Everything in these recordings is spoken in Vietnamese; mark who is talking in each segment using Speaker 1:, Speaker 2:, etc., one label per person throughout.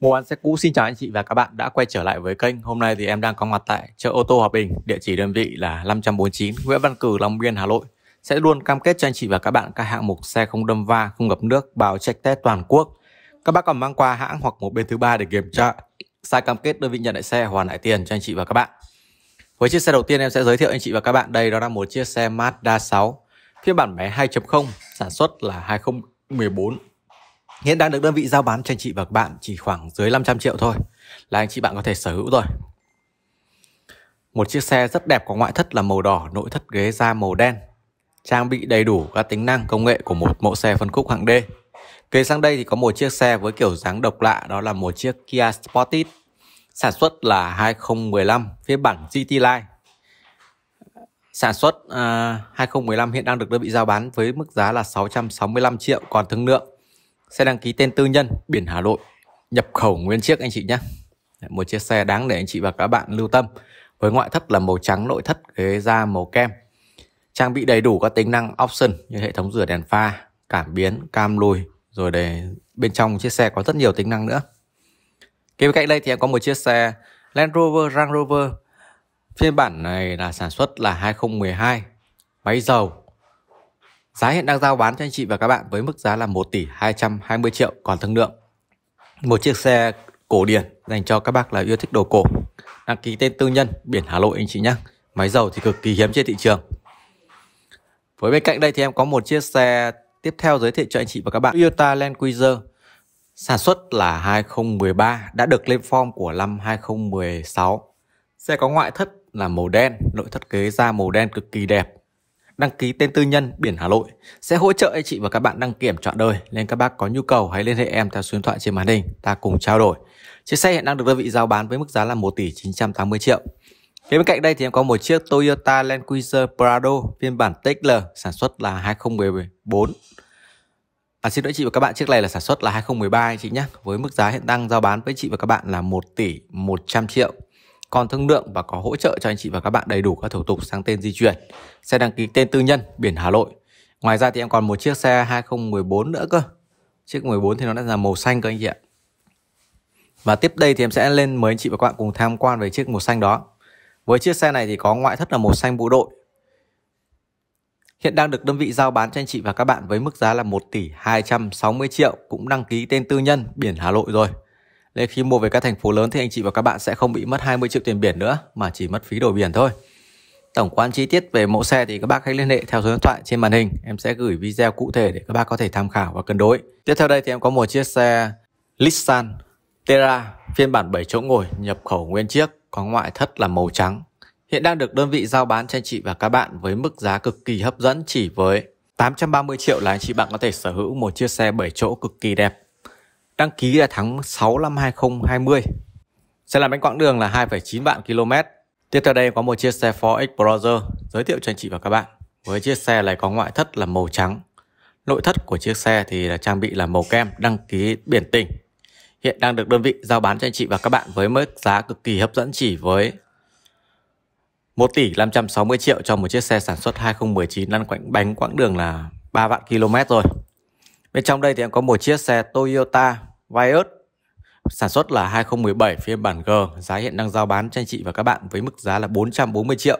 Speaker 1: Mua bán xe cũ xin chào anh chị và các bạn đã quay trở lại với kênh. Hôm nay thì em đang có mặt tại chợ ô tô Hòa Bình, địa chỉ đơn vị là 549 Nguyễn Văn Cử, Long Biên, Hà Nội. Sẽ luôn cam kết cho anh chị và các bạn các hạng mục xe không đâm va, không ngập nước, bảo check test toàn quốc. Các bác còn mang qua hãng hoặc một bên thứ ba để kiểm tra. Sai cam kết đơn vị nhận lại xe hoàn lại tiền cho anh chị và các bạn. Với chiếc xe đầu tiên em sẽ giới thiệu anh chị và các bạn đây đó là một chiếc xe Mazda 6 phiên bản máy 2.0 sản xuất là 2014 hiện đang được đơn vị giao bán cho anh chị và các bạn chỉ khoảng dưới 500 triệu thôi là anh chị bạn có thể sở hữu rồi. Một chiếc xe rất đẹp có ngoại thất là màu đỏ, nội thất ghế da màu đen. Trang bị đầy đủ các tính năng công nghệ của một mẫu xe phân khúc hạng D. Kế sang đây thì có một chiếc xe với kiểu dáng độc lạ đó là một chiếc Kia Sportage sản xuất là 2015 phiên bản GT Line sản xuất uh, à, 2015 hiện đang được đơn vị giao bán với mức giá là 665 triệu còn thương lượng Xe đăng ký tên tư nhân, biển Hà Nội, nhập khẩu nguyên chiếc anh chị nhé. Một chiếc xe đáng để anh chị và các bạn lưu tâm. Với ngoại thất là màu trắng, nội thất ghế da màu kem. Trang bị đầy đủ các tính năng option như hệ thống rửa đèn pha, cảm biến, cam lùi, rồi để bên trong chiếc xe có rất nhiều tính năng nữa. Kế bên cạnh đây thì em có một chiếc xe Land Rover Range Rover. Phiên bản này là sản xuất là 2012, máy dầu Giá hiện đang giao bán cho anh chị và các bạn với mức giá là 1 tỷ 220 triệu còn thương lượng. Một chiếc xe cổ điển dành cho các bác là yêu thích đồ cổ. Đăng ký tên tư nhân biển Hà Nội anh chị nhé. Máy dầu thì cực kỳ hiếm trên thị trường. Với bên cạnh đây thì em có một chiếc xe tiếp theo giới thiệu cho anh chị và các bạn Toyota Land Cruiser sản xuất là 2013 đã được lên form của năm 2016 xe có ngoại thất là màu đen nội thất ghế da màu đen cực kỳ đẹp đăng ký tên tư nhân biển Hà Nội sẽ hỗ trợ anh chị và các bạn đăng kiểm chọn đời nên các bác có nhu cầu hãy liên hệ em theo số điện thoại trên màn hình ta cùng trao đổi. Chiếc xe hiện đang được đơn vị giao bán với mức giá là 1 tỷ 980 triệu. Phía bên cạnh đây thì em có một chiếc Toyota Land Cruiser Prado phiên bản TXL sản xuất là 2014. À, xin lỗi chị và các bạn, chiếc này là sản xuất là 2013 anh chị nhé Với mức giá hiện đang giao bán với chị và các bạn là 1 tỷ 100 triệu còn thương lượng và có hỗ trợ cho anh chị và các bạn đầy đủ các thủ tục sang tên di chuyển, xe đăng ký tên tư nhân biển Hà Nội. Ngoài ra thì em còn một chiếc xe 2014 nữa cơ. Chiếc 14 thì nó đã là màu xanh cơ anh chị ạ. Và tiếp đây thì em sẽ lên mời anh chị và các bạn cùng tham quan về chiếc màu xanh đó. Với chiếc xe này thì có ngoại thất là màu xanh bộ đội. Hiện đang được đơn vị giao bán cho anh chị và các bạn với mức giá là 1 tỷ 260 triệu cũng đăng ký tên tư nhân biển Hà Nội rồi. Nên khi mua về các thành phố lớn thì anh chị và các bạn sẽ không bị mất 20 triệu tiền biển nữa mà chỉ mất phí đổi biển thôi. Tổng quan chi tiết về mẫu xe thì các bác hãy liên hệ theo số điện thoại trên màn hình. Em sẽ gửi video cụ thể để các bác có thể tham khảo và cân đối. Tiếp theo đây thì em có một chiếc xe Nissan Terra phiên bản 7 chỗ ngồi nhập khẩu nguyên chiếc có ngoại thất là màu trắng. Hiện đang được đơn vị giao bán cho anh chị và các bạn với mức giá cực kỳ hấp dẫn chỉ với 830 triệu là anh chị bạn có thể sở hữu một chiếc xe 7 chỗ cực kỳ đẹp đăng ký là tháng 6 năm 2020. Sẽ làm bánh quãng đường là 2,9 vạn km. Tiếp theo đây có một chiếc xe Ford Explorer giới thiệu cho anh chị và các bạn. Với chiếc xe này có ngoại thất là màu trắng. Nội thất của chiếc xe thì là trang bị là màu kem đăng ký biển tỉnh. Hiện đang được đơn vị giao bán cho anh chị và các bạn với mức giá cực kỳ hấp dẫn chỉ với 1 tỷ 560 triệu cho một chiếc xe sản xuất 2019 lăn quanh bánh quãng đường là 3 vạn km rồi. Bên trong đây thì em có một chiếc xe Toyota Wired sản xuất là 2017 phiên bản G, giá hiện đang giao bán cho anh chị và các bạn với mức giá là 440 triệu.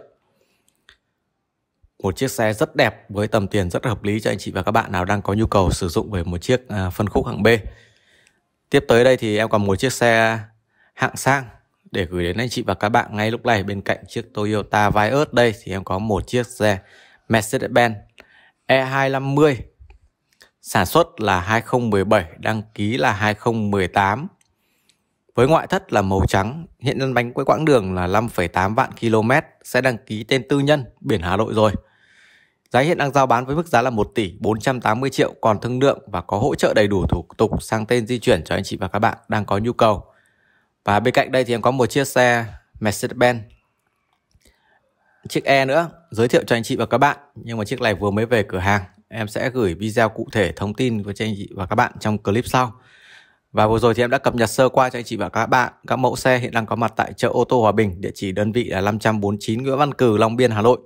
Speaker 1: Một chiếc xe rất đẹp với tầm tiền rất hợp lý cho anh chị và các bạn nào đang có nhu cầu sử dụng về một chiếc à, phân khúc hạng B. Tiếp tới đây thì em còn một chiếc xe hạng sang để gửi đến anh chị và các bạn ngay lúc này bên cạnh chiếc Toyota Vios đây thì em có một chiếc xe Mercedes-Benz E250 sản xuất là 2017, đăng ký là 2018. Với ngoại thất là màu trắng, hiện lăn bánh với quãng đường là 5,8 vạn km sẽ đăng ký tên tư nhân biển Hà Nội rồi. Giá hiện đang giao bán với mức giá là 1 tỷ 480 triệu còn thương lượng và có hỗ trợ đầy đủ thủ tục sang tên di chuyển cho anh chị và các bạn đang có nhu cầu. Và bên cạnh đây thì em có một chiếc xe Mercedes-Benz chiếc E nữa giới thiệu cho anh chị và các bạn nhưng mà chiếc này vừa mới về cửa hàng em sẽ gửi video cụ thể thông tin với cho anh chị và các bạn trong clip sau. Và vừa rồi thì em đã cập nhật sơ qua cho anh chị và các bạn các mẫu xe hiện đang có mặt tại chợ ô tô Hòa Bình, địa chỉ đơn vị là 549 Nguyễn Văn Cử, Long Biên, Hà Nội.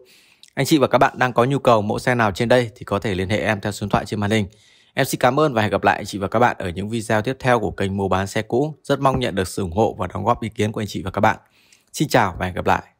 Speaker 1: Anh chị và các bạn đang có nhu cầu mẫu xe nào trên đây thì có thể liên hệ em theo số điện thoại trên màn hình. Em xin cảm ơn và hẹn gặp lại anh chị và các bạn ở những video tiếp theo của kênh mua bán xe cũ. Rất mong nhận được sự ủng hộ và đóng góp ý kiến của anh chị và các bạn. Xin chào và hẹn gặp lại.